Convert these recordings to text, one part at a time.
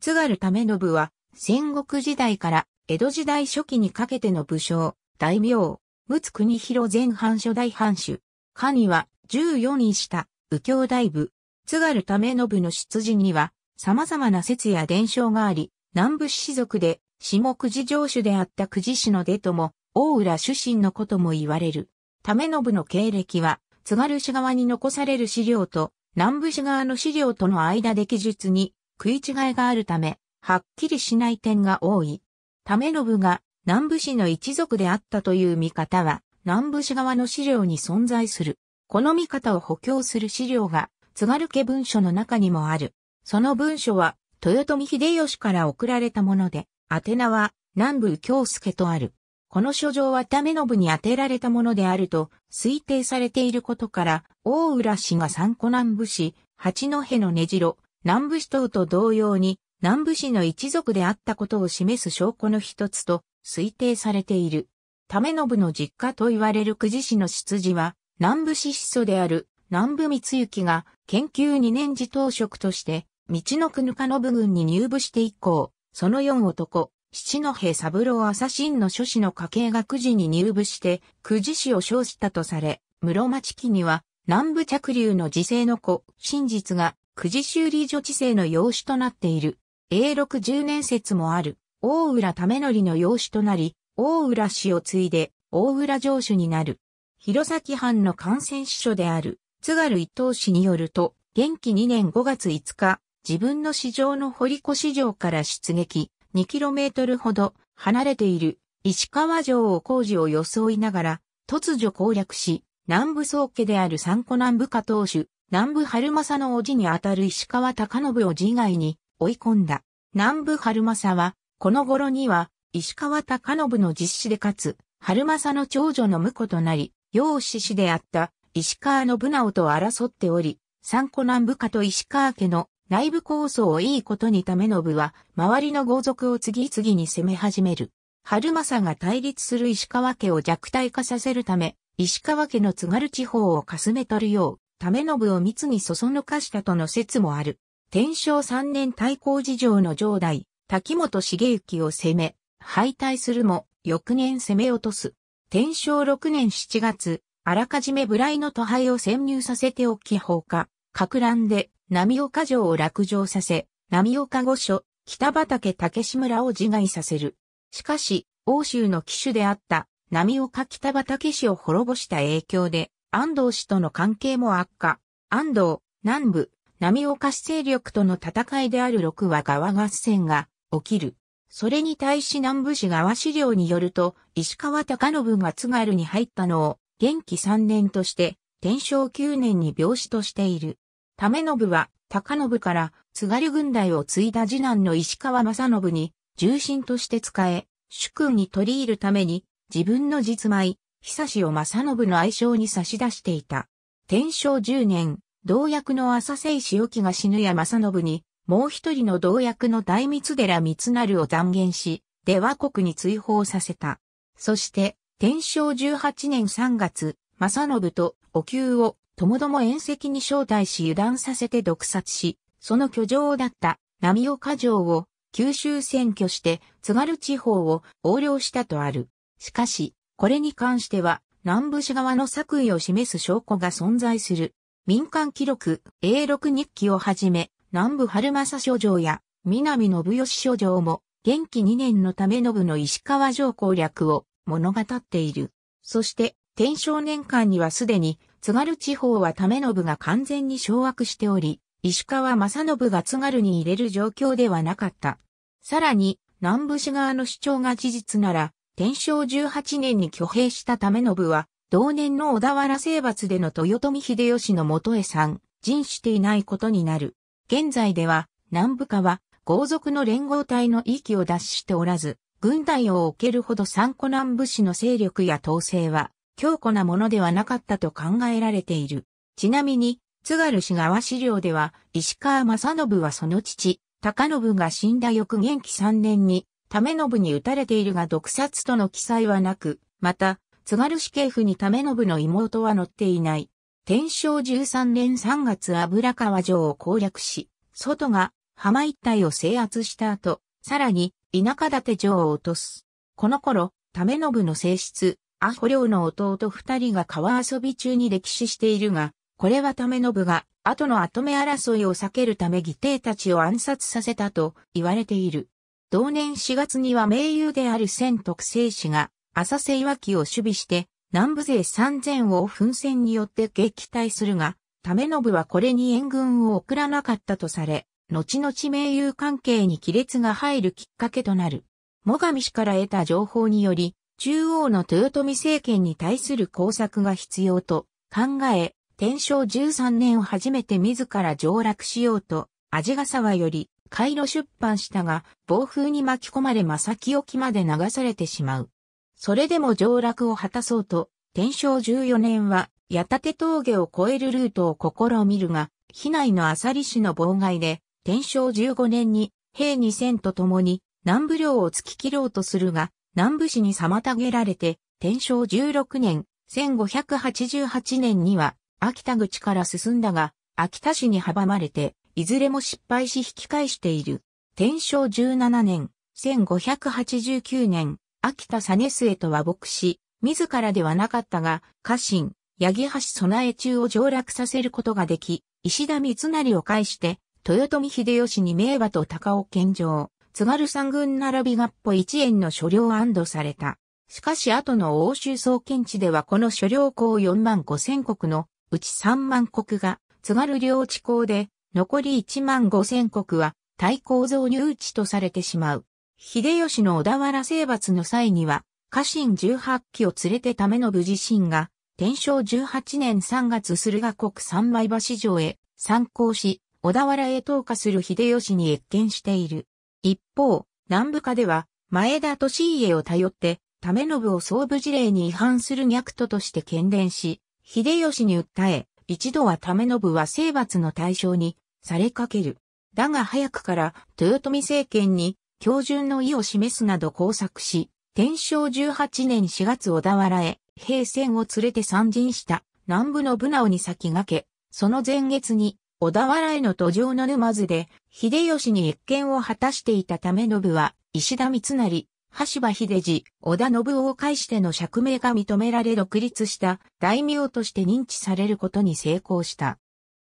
津軽為信は、戦国時代から江戸時代初期にかけての武将、大名、陸奥国広前藩初代藩主。下には14位下、右京大部。津軽為信の出自には、様々な説や伝承があり、南部士族で、下久慈城主であった久慈氏の出とも、大浦出身のことも言われる。為信の経歴は、津軽市側に残される資料と、南部市側の資料との間で記述に食い違いがあるため、はっきりしない点が多い。ため信が南部氏の一族であったという見方は、南部氏側の資料に存在する。この見方を補強する資料が、津軽家文書の中にもある。その文書は、豊臣秀吉から送られたもので、宛名は、南部京介とある。この書状はため信に宛てられたものであると推定されていることから、大浦氏が三古南部氏、八戸の根城、南部市等と同様に南部市の一族であったことを示す証拠の一つと推定されている。為信の実家と言われる久慈市の出自は、南部市始祖である南部光行が研究2年次当職として、道の国の信軍に入部して以降、その4男、七戸三郎朝新の諸子の家系が久慈に入部して、久慈市を称したとされ、室町期には、南部着流の時世の子、真実が九時修理女知性の養子となっている。永禄十年説もある、大浦為則の養子となり、大浦氏を継いで、大浦城主になる。弘前藩の感染師書である、津軽伊藤氏によると、元気2年5月5日、自分の市場の堀越城から出撃、2km ほど離れている石川城を工事を装いながら、突如攻略し、南部宗家である三湖南部下当主、南部春政の叔父にあたる石川隆信を自以外に追い込んだ。南部春政は、この頃には、石川隆信の実子でかつ、春政の長女の婿となり、養子子であった石川信直と争っており、三子南部家と石川家の内部構想をいいことに為信は、周りの豪族を次々に攻め始める。春政が対立する石川家を弱体化させるため、石川家の津軽地方をかすめ取るよう、為信を密にそそのかしたとの説もある。天正三年対抗事情の上代、滝本茂之を攻め、敗退するも、翌年攻め落とす。天正六年七月、あらかじめブライの都廃を潜入させておき放火、格乱で、波岡城を落城させ、波岡御所、北畑竹志村を自害させる。しかし、欧州の騎手であった、波岡北畑氏を滅ぼした影響で、安藤氏との関係も悪化。安藤、南部、波岡市勢力との戦いである六和川合戦が起きる。それに対し南部市側資料によると、石川隆信が津軽に入ったのを、元気3年として、天正9年に病死としている。為信は、隆信から、津軽軍隊を継いだ次男の石川正信に、重臣として使え、主君に取り入るために、自分の実米、久しを正信の愛称に差し出していた。天正10年、同役の浅瀬石沖が死ぬや正信に、もう一人の同役の大密寺三成を断言し、出羽国に追放させた。そして、天正18年3月、正信とお灸を、ともども宴席に招待し油断させて毒殺し、その居城だった波岡城を九州占拠して津軽地方を横領したとある。しかし、これに関しては、南部市側の作為を示す証拠が存在する。民間記録 A6 日記をはじめ、南部春正書状や南信義書状も、元気2年のため信の石川城攻略を物語っている。そして、天正年間にはすでに、津軽地方は為信が完全に掌握しており、石川正信が津軽に入れる状況ではなかった。さらに、南部市側の主張が事実なら、天正18年に挙兵したため信は、同年の小田原征伐での豊臣秀吉の元へ参陣していないことになる。現在では、南部下は、豪族の連合体の息を脱しておらず、軍隊を置けるほど三湖南部氏の勢力や統制は、強固なものではなかったと考えられている。ちなみに、津軽市側資料では、石川正信はその父、高信が死んだ翌元気3年に、為信に撃たれているが毒殺との記載はなく、また、津軽市警府に為信の妹は乗っていない。天正13年3月油川城を攻略し、外が浜一帯を制圧した後、さらに田舎立城を落とす。この頃、為信の性質、アホ領の弟二人が川遊び中に歴史しているが、これは為信が後の後目争いを避けるため義弟たちを暗殺させたと言われている。同年4月には名優である千徳清氏が浅瀬岩木を守備して南部勢3000を奮戦によって撃退するが、為信はこれに援軍を送らなかったとされ、後々名優関係に亀裂が入るきっかけとなる。最上氏から得た情報により、中央の豊臣政権に対する工作が必要と考え、天正13年を初めて自ら上洛しようと、味ヶ沢より回路出版したが、暴風に巻き込まれまさき沖まで流されてしまう。それでも上落を果たそうと、天正14年は、八立峠を越えるルートを試みるが、被内の浅利市の妨害で、天正15年に、兵2000と共に、南部領を突き切ろうとするが、南部市に妨げられて、天正16年、1588年には、秋田口から進んだが、秋田市に阻まれて、いずれも失敗し引き返している。天正17年、1589年、秋田サネスへと和睦し、自らではなかったが、家臣、八木橋備え中を上落させることができ、石田三成を介して、豊臣秀吉に名馬と高尾献上、津軽三軍並び合歩一円の所領安堵された。しかし後の欧州総検地ではこの所領港4万5千国のうち3万国が津軽領地港で残り1万5千国は対抗増入地とされてしまう。秀吉の小田原征伐の際には、家臣18機を連れてための無自身が、天正18年3月駿河国三枚橋城へ参考し、小田原へ投下する秀吉に越見している。一方、南部下では、前田利家を頼って、為信を総部事例に違反する虐徒として喧伝し、秀吉に訴え、一度は為信は征伐の対象にされかける。だが早くから豊臣政権に標準の意を示すなど工作し、天正18年4月小田原へ平線を連れて参陣した南部のブナに先駆け、その前月に小田原への途上の沼津で秀吉に越見を果たしていたため信は石田三成、橋場秀治、小田信夫を介しての釈明が認められ独立した大名として認知されることに成功した。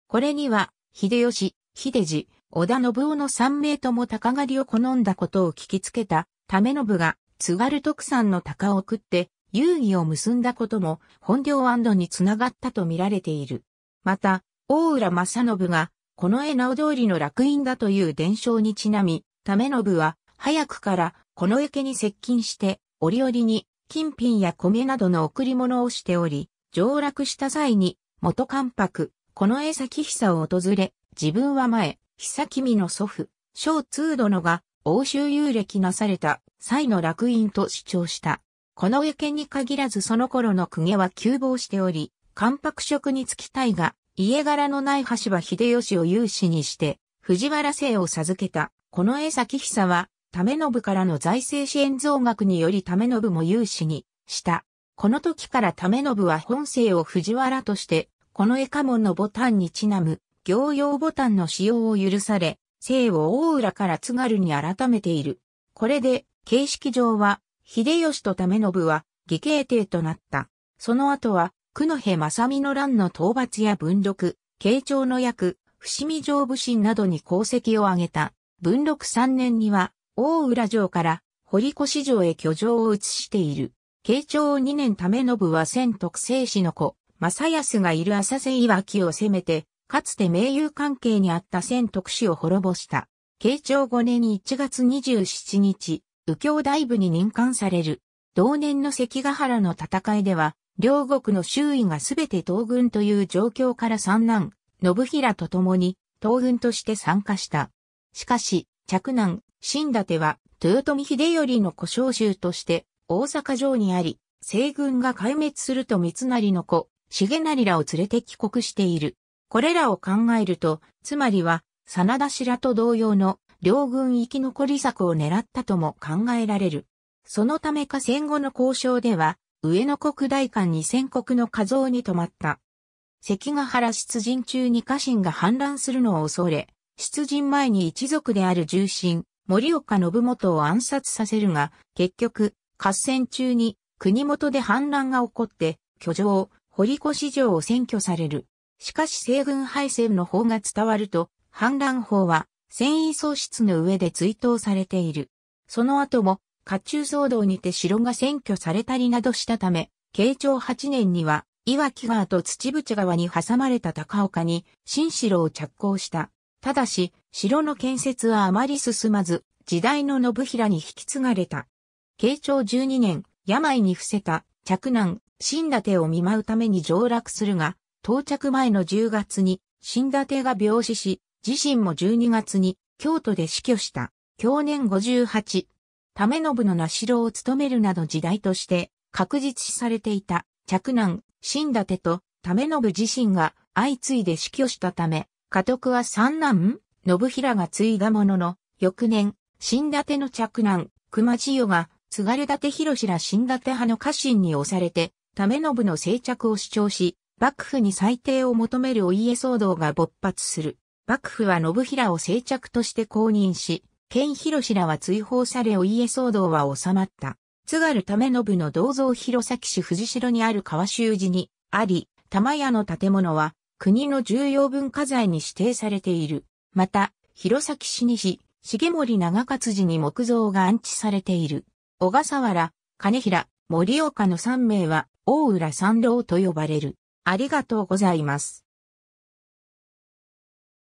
これには秀吉、秀治、織田信夫の三名とも鷹狩りを好んだことを聞きつけた、ため信が、津軽特産の鷹を食って、遊戯を結んだことも、本領安につながったと見られている。また、大浦正信が、この絵直通りの楽印だという伝承にちなみ、ため信は、早くから、この池に接近して、折々に、金品や米などの贈り物をしており、上落した際に、元関白、この江崎久を訪れ、自分は前、久君の祖父、小通殿が欧州遊歴なされた際の楽院と主張した。この家に限らずその頃の公家は急防しており、関白職に就きたいが、家柄のない橋場秀吉を有志にして、藤原姓を授けた。この江崎久は、為信からの財政支援増額により為信も有志にした。この時から為信は本姓を藤原としてこの絵家紋のボタンにちなむ、行用ボタンの使用を許され、姓を大浦から津軽に改めている。これで、形式上は、秀吉と為信は、義兄弟となった。その後は、久野平正美の乱の討伐や文禄、慶長の役、伏見城武神などに功績を挙げた。文禄3年には、大浦城から堀越城へ居城を移している。慶長2年為信は千徳聖子の子、正康がいる浅瀬岩木を攻めて、かつて盟友関係にあった千徳氏を滅ぼした。慶長5年1月27日、右京大部に任官される。同年の関ヶ原の戦いでは、両国の周囲がすべて東軍という状況から三男、信平と共に、東軍として参加した。しかし、着難、新立は、豊臣秀頼の故障衆として、大阪城にあり、西軍が壊滅すると三成の子、重成らを連れて帰国している。これらを考えると、つまりは、真田氏らと同様の両軍生き残り策を狙ったとも考えられる。そのためか戦後の交渉では、上野国大官に戦国の画像に止まった。関ヶ原出陣中に家臣が反乱するのを恐れ、出陣前に一族である重臣、森岡信元を暗殺させるが、結局、合戦中に国元で反乱が起こって、居城、堀越城を占拠される。しかし西軍敗戦の法が伝わると、反乱法は戦意喪失の上で追悼されている。その後も、家中騒動にて城が占拠されたりなどしたため、慶長8年には、岩木川と土淵川に挟まれた高岡に、新城を着工した。ただし、城の建設はあまり進まず、時代の信平に引き継がれた。慶長12年、病に伏せた、着難、新立を見舞うために上洛するが、到着前の10月に新立が病死し、自身も12月に京都で死去した。去年58、為信の名城を務めるなど時代として確実視されていた着難、新立と為信自身が相次いで死去したため、家督は三男、信平が継いだものの、翌年、新立の着難、熊千代が、津軽立博ら新立派の家臣に押されて、為信の静着を主張し、幕府に裁定を求めるお家騒動が勃発する。幕府は信平を静着として公認し、県広らは追放されお家騒動は収まった。津軽為信の銅像弘前市藤城にある川修寺にあり、玉屋の建物は国の重要文化財に指定されている。また、弘前市西、重森長勝寺に木造が安置されている。小笠原、金平、森岡の3名は大浦三郎と呼ばれる。ありがとうございます。